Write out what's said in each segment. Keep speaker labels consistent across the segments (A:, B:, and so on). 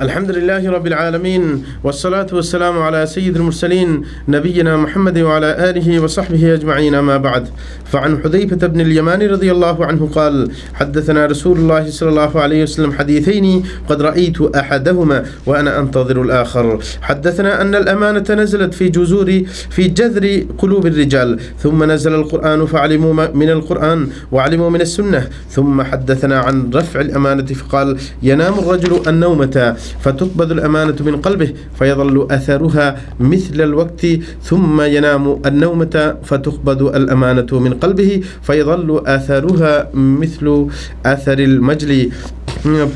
A: الحمد لله رب العالمين والصلاة والسلام على سيد المرسلين نبينا محمد وعلى آله وصحبه أجمعين ما بعد فعن حذيفة بن اليمان رضي الله عنه قال حدثنا رسول الله صلى الله عليه وسلم حديثين قد رأيت أحدهما وأنا أنتظر الآخر حدثنا أن الأمانة نزلت في جذور في جذر قلوب الرجال ثم نزل القرآن فعلموا من القرآن وعلموا من السنة ثم حدثنا عن رفع الأمانة فقال ينام الرجل النومة فتقبض الأمانة من قلبه فيظل أثرها مثل الوقت ثم ينام النومة فتقبض الأمانة من قلبه فيظل أثرها مثل أثر المجلي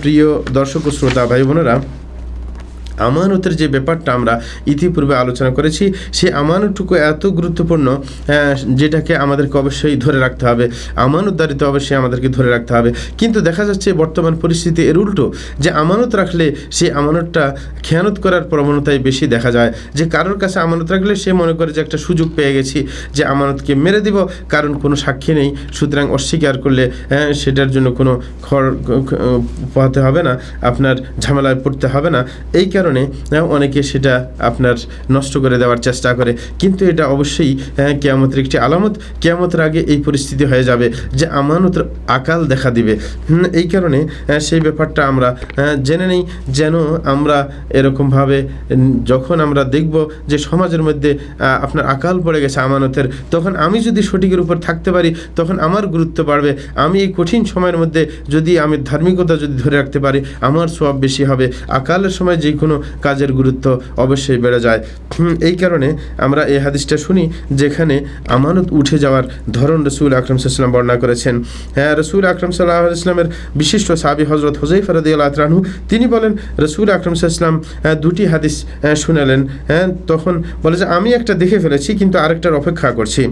A: প্রিয় দর্শক শ্রোতা ভাই বোনেরা আমানতের যে ব্যাপারটা আমরা ইতিপূর্বে আলোচনা করেছি সে আমানতটুকু এত গুরুত্বপূর্ণ হ্যাঁ, যেটাকে আমাদেরকে অবশ্যই ধরে রাখতে হবে আমানতদারিতা অবশ্যই আমাদেরকে ধরে রাখতে হবে কিন্তু দেখা যাচ্ছে বর্তমান পরিস্থিতি এর উল্টো যে আমানত রাখলে সে আমানতটা খেয়ানত করার প্রবণতায় বেশি দেখা যায় যে কারোর কাছে আমানত রাখলে সে মনে করে যে একটা সুযোগ পেয়ে গেছি যে আমানতকে মেরে দিব কারণ কোনো সাক্ষী নেই সুতরাং অস্বীকার করলে হ্যাঁ, সেটার জন্য কোনো খড় পোহাতে হবে না আপনার ঝামেলায় পড়তে হবে না এই কারণে কারণে হ্যাঁ, অনেকে সেটা আপনার নষ্ট করে দেওয়ার চেষ্টা করে কিন্তু এটা অবশ্যই হ্যাঁ, কেয়ামতের একটি আলামত কেয়ামতের আগে এই পরিস্থিতি হয়ে যাবে যে আমানতের আকাল দেখা দিবে এই কারণে হ্যাঁ, সেই ব্যাপারটা আমরা জেনে নেই যেন আমরা এরকমভাবে যখন আমরা দেখব যে সমাজের মধ্যে আপনার আকাল পড়ে গেছে আমানতের তখন আমি যদি সঠিকের উপর থাকতে পারি তখন আমার গুরুত্ব বাড়বে আমি এই কঠিন সময়ের মধ্যে যদি আমি ধার্মিকতা যদি ধরে রাখতে পারি আমার সব বেশি হবে আকালের সময় যে কোনো কাজের গুরুত্ব অবশ্যই বেড়ে যায় এই কারণে আমরা এই হাদিসটা শুনি যেখানে আমানত উঠে যাওয়ার ধরন রসুল আকরম সাল্লাম বর্ণনা করেছেন হ্যাঁ রসুল আকরম সাল্লাহ ইসলামের বিশিষ্ট সাবি হজরত হুজাইফ রদি রানু তিনি বলেন রসুল আকরম সাল্লাম হ্যাঁ, দুটি হাদিস হ্যাঁ, শুনালেন হ্যাঁ তখন বলে যে আমি একটা দেখে ফেলেছি কিন্তু আরেকটার অপেক্ষা করছি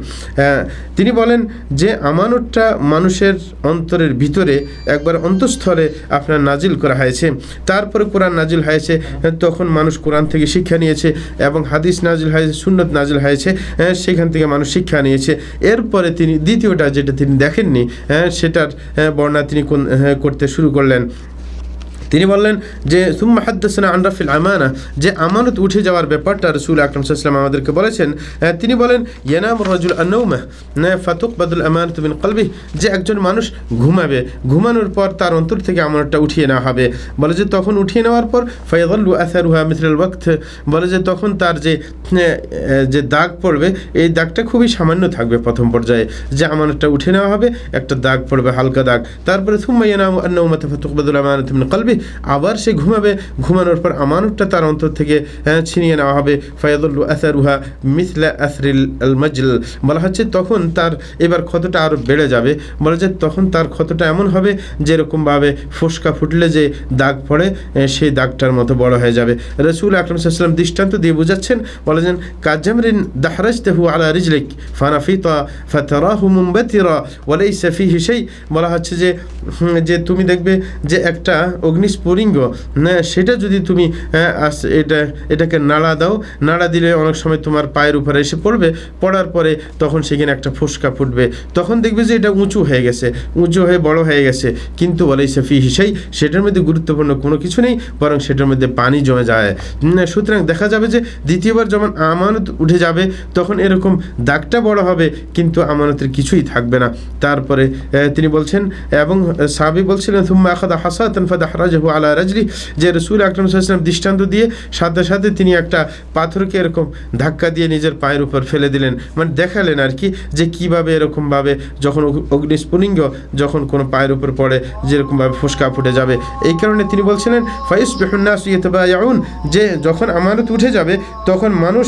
A: হ্যাঁ, তিনি বলেন যে আমানতটা মানুষের অন্তরের ভিতরে একবার অন্তঃস্থলে আপনার নাজিল করা হয়েছে তারপরে কোরআন নাজিল হয়েছে তখন মানুষ কোরআন থেকে শিক্ষা নিয়েছে এবং হাদিস নাজিল হয়েছে সুন্নত নাজিল হয়েছে সেখান থেকে মানুষ শিক্ষা নিয়েছে এরপরে তিনি দ্বিতীয়টা যেটা তিনি দেখেননি সেটার বর্ণনা তিনি করতে শুরু করলেন তিনি বললেন যে সুম্মা হাদ্দাসনা রাফিল আমানা যে আমানত উঠে যাওয়ার ব্যাপারটা রসুল আকরম সাল্লাম আমাদেরকে বলেছেন তিনি বলেন ইয়ানাম রাজুল আনৌমা ফাতুক বাদুল আমানত বিন কলবি যে একজন মানুষ ঘুমাবে ঘুমানোর পর তার অন্তর থেকে আমানতটা উঠিয়ে নেওয়া হবে বলে যে তখন উঠিয়ে নেওয়ার পর ফয়াদুল্লু আসারুহা মিথরুল ওয়াক্ত বলে যে তখন তার যে যে দাগ পড়বে এই দাগটা খুবই সামান্য থাকবে প্রথম পর্যায়ে যে আমানতটা উঠে নেওয়া হবে একটা দাগ পড়বে হালকা দাগ তারপরে সুম্মা ইয়ানাম আন্নৌমা ফাতুক বাদুল আমানত বিন কলবি আবার সে ঘুমাবে ঘুমানোর পর আমানতটা তার অন্তর থেকে হ্যাঁ, ছিনিয়ে নেওয়া হবে ফয়াদুল আসারুহা মিসলা আসরিল আল মজল বলা হচ্ছে তখন তার এবার ক্ষতটা আরও বেড়ে যাবে বলা যায় তখন তার ক্ষতটা এমন হবে যেরকমভাবে ফোসকা ফুটলে যে দাগ পড়ে সেই দাগটার মতো বড় হয়ে যাবে রসুল আকরম সাল্লাম দৃষ্টান্ত দিয়ে বোঝাচ্ছেন বলেছেন কাজামরিন দাহরাজতেহু আলা রিজলিক ফানাফিতা ফাতারাহু মুম্বাতিরা এই সেফি হিসেই বলা হচ্ছে যে যে তুমি দেখবে যে একটা অগ্নি স্পোরিঙ্গ সেটা যদি তুমি এটা এটাকে নাড়া দাও নাড়া দিলে অনেক সময় তোমার পায়ের উপরে এসে পড়বে পড়ার পরে তখন সেখানে একটা ফুসকা ফুটবে তখন দেখবে যে এটা উঁচু হয়ে গেছে উঁচু হয়ে বড় হয়ে গেছে কিন্তু বলে সেফি হিসেই সেটার মধ্যে গুরুত্বপূর্ণ কোনো কিছু নেই বরং সেটার মধ্যে পানি জমে যায় সুতরাং দেখা যাবে যে দ্বিতীয়বার যখন আমানত উঠে যাবে তখন এরকম দাগটা বড় হবে কিন্তু আমানতের কিছুই থাকবে না তারপরে তিনি বলছেন এবং সাবি বলছিলেন থুম্মা আখাদা হাসা তনফাদা হারাজ ফাদারাজাহু আলা রাজলি যে রসুল আকরম সাল্লাম দৃষ্টান্ত দিয়ে সাথে সাথে তিনি একটা পাথরকে এরকম ধাক্কা দিয়ে নিজের পায়ের উপর ফেলে দিলেন মানে দেখালেন আর কি যে কিভাবে এরকমভাবে যখন অগ্নিস্পুলিঙ্গ যখন কোনো পায়ের উপর পড়ে যেরকমভাবে ফুসকা ফুটে যাবে এই কারণে তিনি বলছিলেন ফাইস বেহন্নাস ইয়েতবাউন যে যখন আমানত উঠে যাবে তখন মানুষ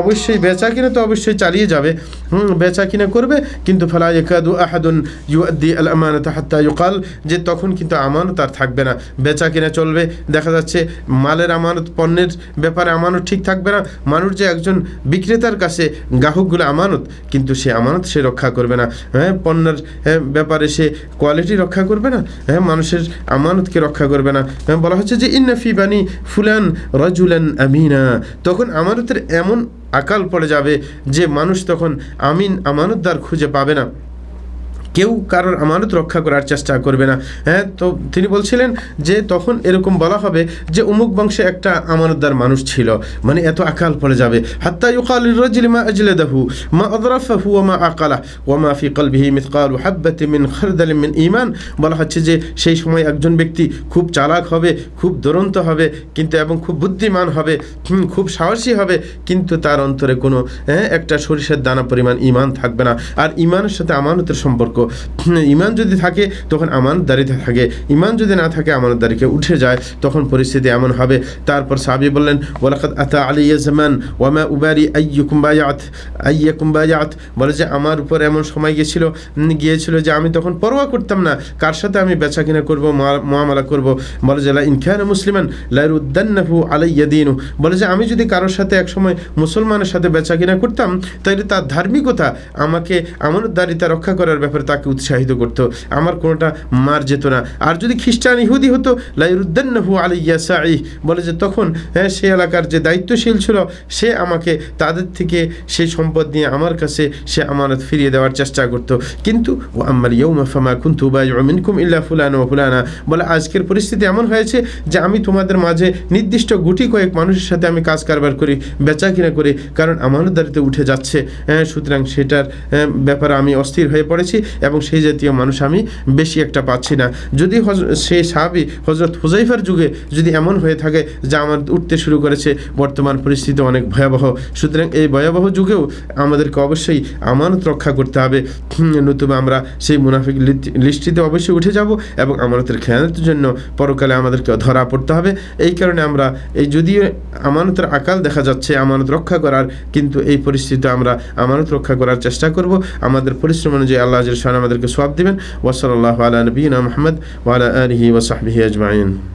A: অবশ্যই বেচা কিনা তো অবশ্যই চালিয়ে যাবে হুম বেচা কিনা করবে কিন্তু ফালা ইয়াকাদু আহাদুন ইউদ্দি আল আমানত হাত্তা ইউকাল যে তখন কিন্তু আমানত আর থাকবে না বেচা কিনা চলবে দেখা যাচ্ছে মালের আমানত পণ্যের ব্যাপারে আমানত ঠিক থাকবে না মানুষ যে একজন বিক্রেতার কাছে গ্রাহকগুলো আমানত কিন্তু সে আমানত সে রক্ষা করবে না হ্যাঁ পণ্যের হ্যাঁ, ব্যাপারে সে কোয়ালিটি রক্ষা করবে না হ্যাঁ মানুষের আমানতকে রক্ষা করবে না হ্যাঁ, বলা হচ্ছে যে ইন্নাফি বানি ফুলান রজুলান আমিনা তখন আমানতের এমন আকাল পড়ে যাবে যে মানুষ তখন আমিন আমানতদার খুঁজে পাবে না কেউ কারোর আমানত রক্ষা করার চেষ্টা করবে না হ্যাঁ তো তিনি বলছিলেন যে তখন এরকম বলা হবে যে অমুক বংশে একটা আমানতদার মানুষ ছিল মানে এত আকাল পড়ে যাবে হাত্তা ইউকাল রাজলিমা আজলেদাহু মা আদরাফাহু মা আকালা ওয়ামা ফি কলবিহি মিসকাল হাব্বাতি মিন খারদাল মিন ইমান বলা হচ্ছে যে সেই সময় একজন ব্যক্তি খুব চালাক হবে খুব দুরন্ত হবে কিন্তু এবং খুব বুদ্ধিমান হবে খুব সাহসী হবে কিন্তু তার অন্তরে কোনো হ্যাঁ, একটা সরিষার দানা পরিমাণ ইমান থাকবে না আর ইমানের সাথে আমানতের সম্পর্ক ইমান যদি থাকে তখন আমানতদারিতে থাকে ইমান যদি না থাকে আমানতদারিকে উঠে যায় তখন পরিস্থিতি এমন হবে তারপর সাবি বললেন ওলাকাত আতা আলী ইয়াজমান ওয়ামা উবারি আইয়ুকুম্বায়াত কুম্বায়াত বলে যে আমার উপর এমন সময় গিয়েছিল গিয়েছিল যে আমি তখন পরোয়া করতাম না কার সাথে আমি বেচা কিনা করবো মহামালা করবো বলে যে ইনখান মুসলিমান লাইরুদ্দান্নাহু আলাইয়াদিনু বলে যে আমি যদি কারোর সাথে একসময় মুসলমানের সাথে বেচা কিনা করতাম তাহলে তার ধার্মিকতা আমাকে আমানতদারিতা রক্ষা করার ব্যাপারে তাকে উৎসাহিত করত আমার কোনোটা মার যেত না আর যদি খ্রিস্টান ইহুদি হতো লাইরুদ্দান্নহু আলিয়া সাঈহ বলে যে তখন হ্যাঁ সে এলাকার যে দায়িত্বশীল ছিল সে আমাকে তাদের থেকে সেই সম্পদ নিয়ে আমার কাছে সে আমানত ফিরিয়ে দেওয়ার চেষ্টা করত কিন্তু ও আমার ইয়ৌমা ফামা কুন্তুবা মিনকুম ইল্লা ফুলানো ফুলানা বলে আজকের পরিস্থিতি এমন হয়েছে যে আমি তোমাদের মাঝে নির্দিষ্ট গুটি কয়েক মানুষের সাথে আমি কাজ কারবার করি বেচা কিনা করি কারণ আমানতদারিতে উঠে যাচ্ছে হ্যাঁ সুতরাং সেটার হ্যাঁ, ব্যাপারে আমি অস্থির হয়ে পড়েছি এবং সেই জাতীয় মানুষ আমি বেশি একটা পাচ্ছি না যদি সেই সাহাবি হজরত হুজাইফার যুগে যদি এমন হয়ে থাকে যা আমার উঠতে শুরু করেছে বর্তমান পরিস্থিতি অনেক ভয়াবহ সুতরাং এই ভয়াবহ যুগেও আমাদেরকে অবশ্যই আমানত রক্ষা করতে হবে নতুবা আমরা সেই মুনাফিক লিস্টিতে অবশ্যই উঠে যাব এবং আমানতের খেয়ানতের জন্য পরকালে আমাদেরকে ধরা পড়তে হবে এই কারণে আমরা এই যদিও আমানতের আকাল দেখা যাচ্ছে আমানত রক্ষা করার কিন্তু এই পরিস্থিতি আমরা আমানত রক্ষা করার চেষ্টা করব আমাদের পরিশ্রম অনুযায়ী আল্লাহ معنا مدرك سواب دبن وصلى الله على نبينا محمد وعلى آله وصحبه أجمعين